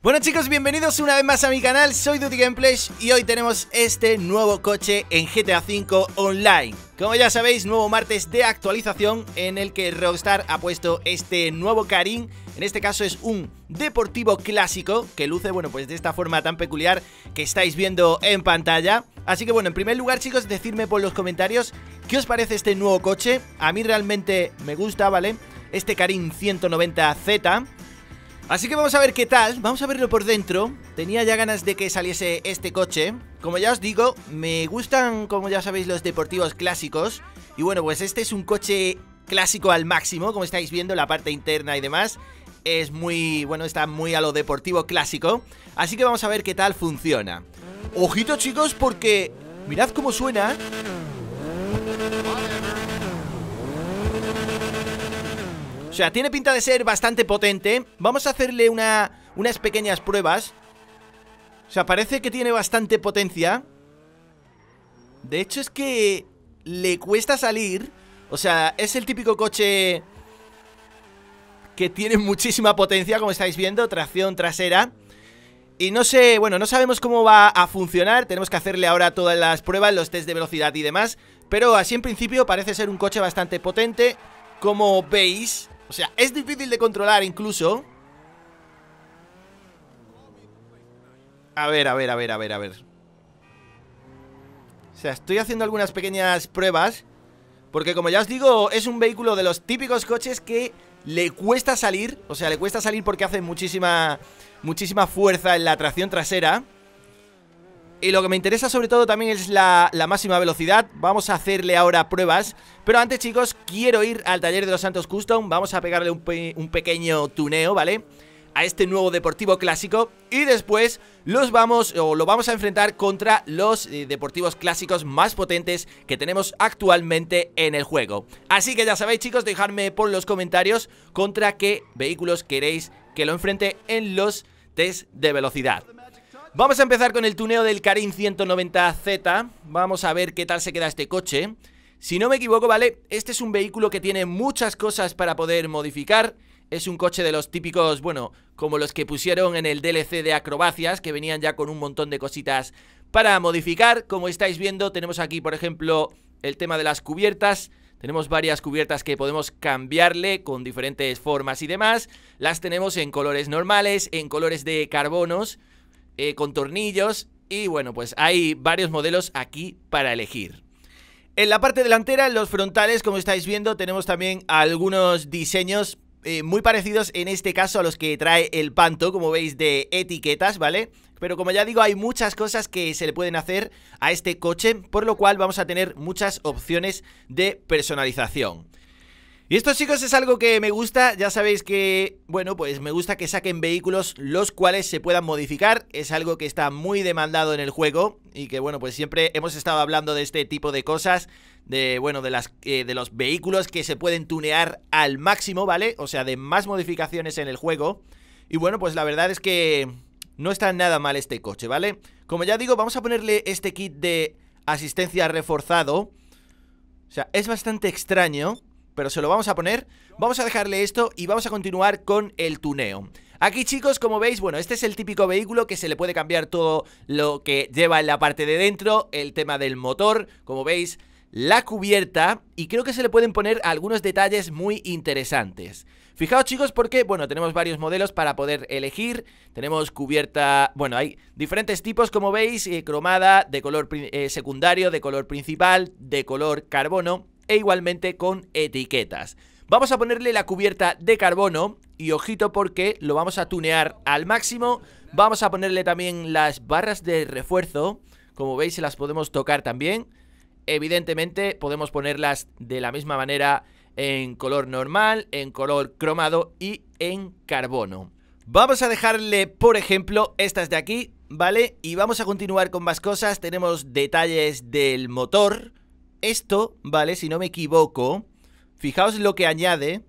Bueno chicos, bienvenidos una vez más a mi canal, soy Duty Gameplay y hoy tenemos este nuevo coche en GTA V Online. Como ya sabéis, nuevo martes de actualización en el que Rockstar ha puesto este nuevo Karim, en este caso es un deportivo clásico que luce, bueno, pues de esta forma tan peculiar que estáis viendo en pantalla. Así que bueno, en primer lugar chicos, decidme por los comentarios qué os parece este nuevo coche, a mí realmente me gusta, ¿vale? Este Karim 190Z Así que vamos a ver qué tal, vamos a verlo por dentro Tenía ya ganas de que saliese este coche Como ya os digo, me gustan, como ya sabéis, los deportivos clásicos Y bueno, pues este es un coche clásico al máximo, como estáis viendo, la parte interna y demás Es muy, bueno, está muy a lo deportivo clásico Así que vamos a ver qué tal funciona Ojito chicos, porque mirad cómo suena O sea, tiene pinta de ser bastante potente Vamos a hacerle una, unas pequeñas pruebas O sea, parece que tiene bastante potencia De hecho es que le cuesta salir O sea, es el típico coche que tiene muchísima potencia, como estáis viendo, tracción trasera y no sé, bueno, no sabemos cómo va a funcionar, tenemos que hacerle ahora todas las pruebas, los test de velocidad y demás, pero así en principio parece ser un coche bastante potente, como veis, o sea, es difícil de controlar incluso. A ver, a ver, a ver, a ver, a ver. O sea, estoy haciendo algunas pequeñas pruebas. Porque como ya os digo, es un vehículo de los típicos coches que le cuesta salir. O sea, le cuesta salir porque hace muchísima, muchísima fuerza en la tracción trasera. Y lo que me interesa sobre todo también es la, máxima velocidad Vamos a hacerle ahora pruebas Pero antes chicos, quiero ir al taller de los Santos Custom Vamos a pegarle un, pequeño tuneo, ¿vale? A este nuevo deportivo clásico Y después los vamos, o lo vamos a enfrentar contra los eh, deportivos clásicos más potentes que tenemos actualmente en el juego Así que ya sabéis chicos, dejadme por los comentarios Contra qué vehículos queréis que lo enfrente en los test de velocidad Vamos a empezar con el tuneo del Karim 190Z. Vamos a ver qué tal se queda este coche. Si no me equivoco, ¿vale? Este es un vehículo que tiene muchas cosas para poder modificar. Es un coche de los típicos, bueno, como los que pusieron en el DLC de acrobacias, que venían ya con un montón de cositas para modificar. Como estáis viendo, tenemos aquí, por ejemplo, el tema de las cubiertas. Tenemos varias cubiertas que podemos cambiarle con diferentes formas y demás. Las tenemos en colores normales, en colores de carbonos eh, con tornillos y bueno, pues hay varios modelos aquí para elegir. En la parte delantera, los frontales, como estáis viendo, tenemos también algunos diseños eh, muy parecidos en este caso a los que trae el Panto, como veis, de etiquetas, ¿vale? Pero como ya digo, hay muchas cosas que se le pueden hacer a este coche, por lo cual vamos a tener muchas opciones de personalización. Y esto chicos es algo que me gusta, ya sabéis que, bueno, pues me gusta que saquen vehículos los cuales se puedan modificar, es algo que está muy demandado en el juego y que bueno, pues siempre hemos estado hablando de este tipo de cosas, de bueno, de, las, eh, de los vehículos que se pueden tunear al máximo, ¿vale? O sea, de más modificaciones en el juego y bueno, pues la verdad es que no está nada mal este coche, ¿vale? Como ya digo, vamos a ponerle este kit de asistencia reforzado, o sea, es bastante extraño pero se lo vamos a poner. Vamos a dejarle esto y vamos a continuar con el tuneo. Aquí chicos, como veis, bueno, este es el típico vehículo que se le puede cambiar todo lo que lleva en la parte de dentro, el tema del motor, como veis, la cubierta y creo que se le pueden poner algunos detalles muy interesantes. Fijaos chicos porque, bueno, tenemos varios modelos para poder elegir, tenemos cubierta, bueno, hay diferentes tipos como veis, eh, cromada, de color eh, secundario, de color principal, de color carbono e igualmente con etiquetas. Vamos a ponerle la cubierta de carbono y ojito porque lo vamos a tunear al máximo. Vamos a ponerle también las barras de refuerzo. Como veis se las podemos tocar también. Evidentemente podemos ponerlas de la misma manera en color normal, en color cromado y en carbono. Vamos a dejarle, por ejemplo, estas de aquí, ¿vale? Y vamos a continuar con más cosas. Tenemos detalles del motor esto, ¿vale? Si no me equivoco, fijaos lo que añade.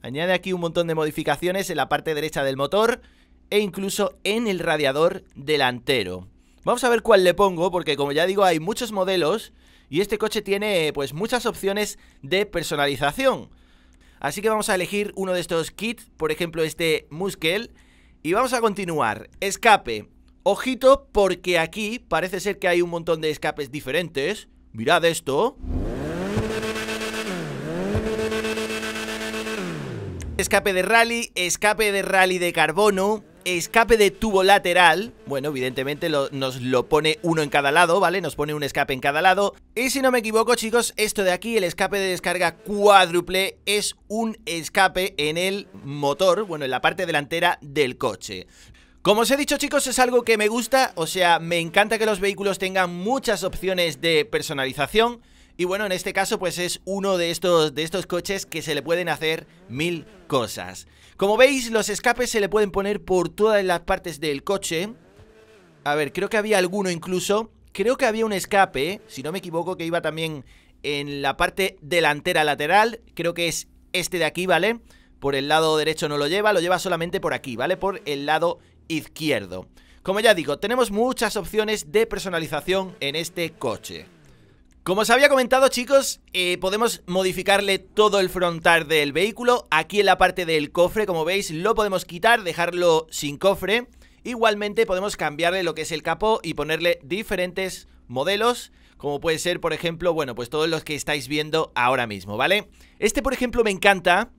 Añade aquí un montón de modificaciones en la parte derecha del motor e incluso en el radiador delantero. Vamos a ver cuál le pongo, porque como ya digo, hay muchos modelos y este coche tiene pues muchas opciones de personalización. Así que vamos a elegir uno de estos kits, por ejemplo este Muskel, y vamos a continuar. Escape. Ojito porque aquí parece ser que hay un montón de escapes diferentes. Mirad esto. Escape de rally, escape de rally de carbono, escape de tubo lateral. Bueno, evidentemente nos lo pone uno en cada lado, ¿vale? Nos pone un escape en cada lado. Y si no me equivoco, chicos, esto de aquí, el escape de descarga cuádruple, es un escape en el motor, bueno, en la parte delantera del coche. Como os he dicho chicos, es algo que me gusta, o sea, me encanta que los vehículos tengan muchas opciones de personalización y bueno, en este caso pues es uno de estos, de estos coches que se le pueden hacer mil cosas. Como veis, los escapes se le pueden poner por todas las partes del coche. A ver, creo que había alguno incluso. Creo que había un escape, si no me equivoco, que iba también en la parte delantera lateral. Creo que es este de aquí, ¿vale? Por el lado derecho no lo lleva, lo lleva solamente por aquí, ¿vale? Por el lado izquierdo. Como ya digo, tenemos muchas opciones de personalización en este coche. Como os había comentado chicos, eh, podemos modificarle todo el frontal del vehículo Aquí en la parte del cofre, como veis, lo podemos quitar, dejarlo sin cofre Igualmente podemos cambiarle lo que es el capó y ponerle diferentes modelos Como puede ser, por ejemplo, bueno, pues todos los que estáis viendo ahora mismo, ¿vale? Este, por ejemplo, me encanta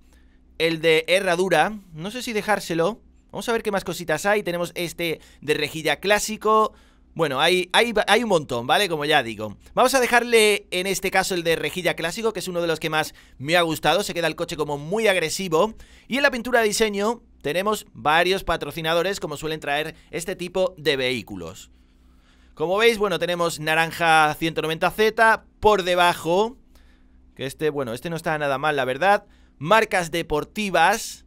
El de herradura, no sé si dejárselo Vamos a ver qué más cositas hay. Tenemos este de rejilla clásico. Bueno, hay, hay, un montón, ¿vale? Como ya digo. Vamos a dejarle en este caso el de rejilla clásico, que es uno de los que más me ha gustado. Se queda el coche como muy agresivo. Y en la pintura de diseño tenemos varios patrocinadores, como suelen traer este tipo de vehículos. Como veis, bueno, tenemos naranja 190Z por debajo. Que este, bueno, este no está nada mal, la verdad. Marcas deportivas.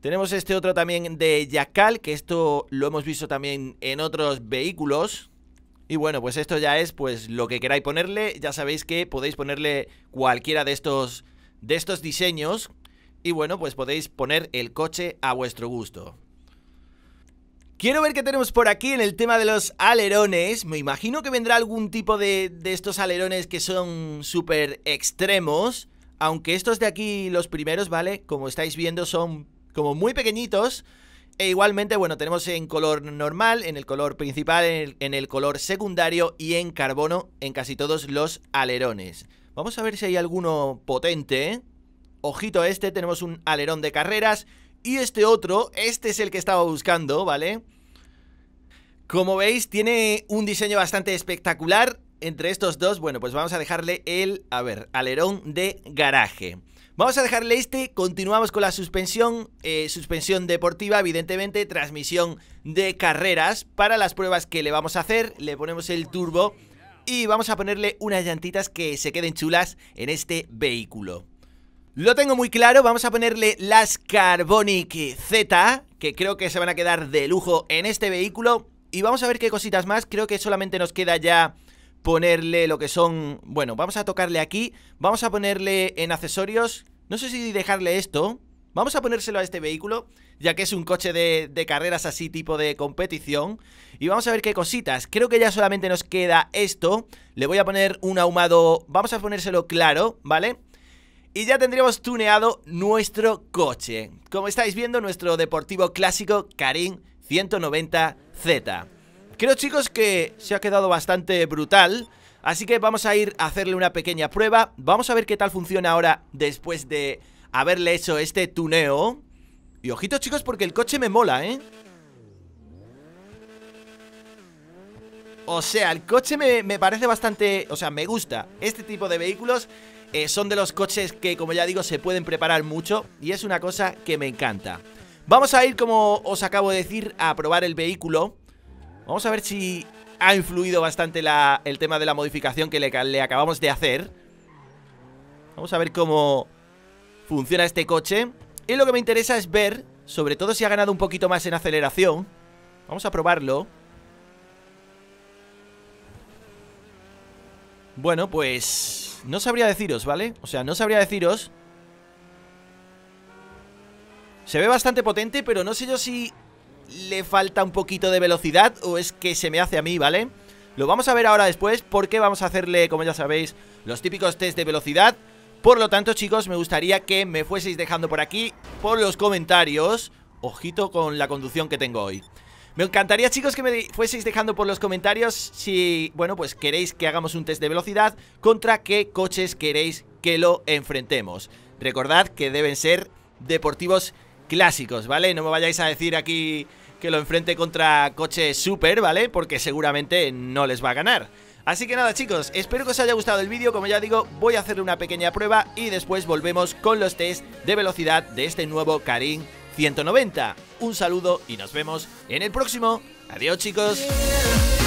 Tenemos este otro también de Yakal, que esto lo hemos visto también en otros vehículos. Y bueno, pues esto ya es pues lo que queráis ponerle. Ya sabéis que podéis ponerle cualquiera de estos, de estos diseños. Y bueno, pues podéis poner el coche a vuestro gusto. Quiero ver qué tenemos por aquí en el tema de los alerones. Me imagino que vendrá algún tipo de, de estos alerones que son súper extremos. Aunque estos de aquí, los primeros, ¿vale? Como estáis viendo, son como muy pequeñitos. E igualmente, bueno, tenemos en color normal, en el color principal, en el, color secundario y en carbono en casi todos los alerones. Vamos a ver si hay alguno potente. ¿eh? Ojito a este, tenemos un alerón de carreras y este otro, este es el que estaba buscando, ¿vale? Como veis, tiene un diseño bastante espectacular. Entre estos dos, bueno, pues vamos a dejarle el, a ver, alerón de garaje. Vamos a dejarle este, continuamos con la suspensión, eh, suspensión deportiva, evidentemente, transmisión de carreras. Para las pruebas que le vamos a hacer, le ponemos el turbo y vamos a ponerle unas llantitas que se queden chulas en este vehículo. Lo tengo muy claro, vamos a ponerle las Carbonic Z, que creo que se van a quedar de lujo en este vehículo. Y vamos a ver qué cositas más, creo que solamente nos queda ya ponerle lo que son... Bueno, vamos a tocarle aquí, vamos a ponerle en accesorios, no sé si dejarle esto, vamos a ponérselo a este vehículo, ya que es un coche de, carreras así tipo de competición, y vamos a ver qué cositas, creo que ya solamente nos queda esto, le voy a poner un ahumado, vamos a ponérselo claro, ¿vale? Y ya tendríamos tuneado nuestro coche, como estáis viendo nuestro deportivo clásico Karim 190Z. Creo, chicos, que se ha quedado bastante brutal. Así que vamos a ir a hacerle una pequeña prueba. Vamos a ver qué tal funciona ahora después de haberle hecho este tuneo. Y ojitos, chicos, porque el coche me mola, ¿eh? O sea, el coche me, parece bastante... O sea, me gusta. Este tipo de vehículos eh, son de los coches que, como ya digo, se pueden preparar mucho. Y es una cosa que me encanta. Vamos a ir, como os acabo de decir, a probar el vehículo. Vamos a ver si ha influido bastante el tema de la modificación que le acabamos de hacer. Vamos a ver cómo funciona este coche. Y lo que me interesa es ver, sobre todo si ha ganado un poquito más en aceleración. Vamos a probarlo. Bueno, pues... No sabría deciros, ¿vale? O sea, no sabría deciros... Se ve bastante potente, pero no sé yo si le falta un poquito de velocidad o es que se me hace a mí, ¿vale? Lo vamos a ver ahora después porque vamos a hacerle, como ya sabéis, los típicos test de velocidad. Por lo tanto, chicos, me gustaría que me fueseis dejando por aquí, por los comentarios, ojito con la conducción que tengo hoy. Me encantaría, chicos, que me fueseis dejando por los comentarios si, bueno, pues queréis que hagamos un test de velocidad, contra qué coches queréis que lo enfrentemos. Recordad que deben ser deportivos clásicos, ¿vale? No me vayáis a decir aquí que lo enfrente contra coche super, ¿vale? Porque seguramente no les va a ganar. Así que nada chicos, espero que os haya gustado el vídeo, como ya digo, voy a hacer una pequeña prueba y después volvemos con los test de velocidad de este nuevo Karim 190. Un saludo y nos vemos en el próximo. Adiós chicos.